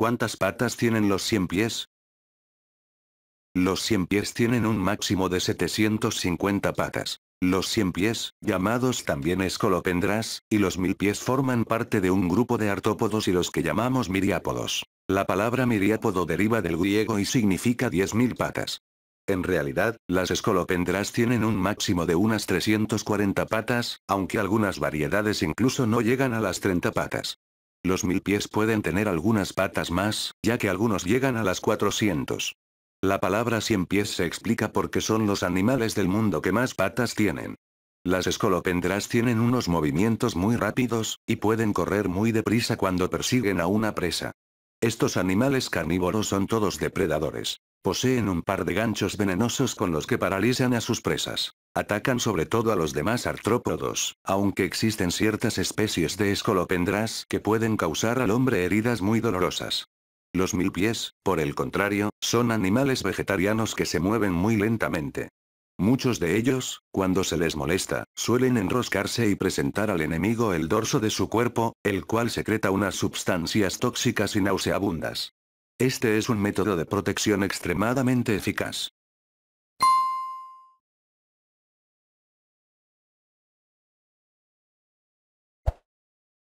¿Cuántas patas tienen los 100 pies? Los 100 pies tienen un máximo de 750 patas. Los 100 pies, llamados también escolopendras, y los mil pies forman parte de un grupo de artópodos y los que llamamos miriápodos. La palabra miriápodo deriva del griego y significa 10.000 patas. En realidad, las escolopendras tienen un máximo de unas 340 patas, aunque algunas variedades incluso no llegan a las 30 patas. Los mil pies pueden tener algunas patas más, ya que algunos llegan a las 400. La palabra 100 pies se explica porque son los animales del mundo que más patas tienen. Las escolopendras tienen unos movimientos muy rápidos, y pueden correr muy deprisa cuando persiguen a una presa. Estos animales carnívoros son todos depredadores. Poseen un par de ganchos venenosos con los que paralizan a sus presas. Atacan sobre todo a los demás artrópodos, aunque existen ciertas especies de escolopendras que pueden causar al hombre heridas muy dolorosas. Los milpies, por el contrario, son animales vegetarianos que se mueven muy lentamente. Muchos de ellos, cuando se les molesta, suelen enroscarse y presentar al enemigo el dorso de su cuerpo, el cual secreta unas sustancias tóxicas y nauseabundas. Este es un método de protección extremadamente eficaz.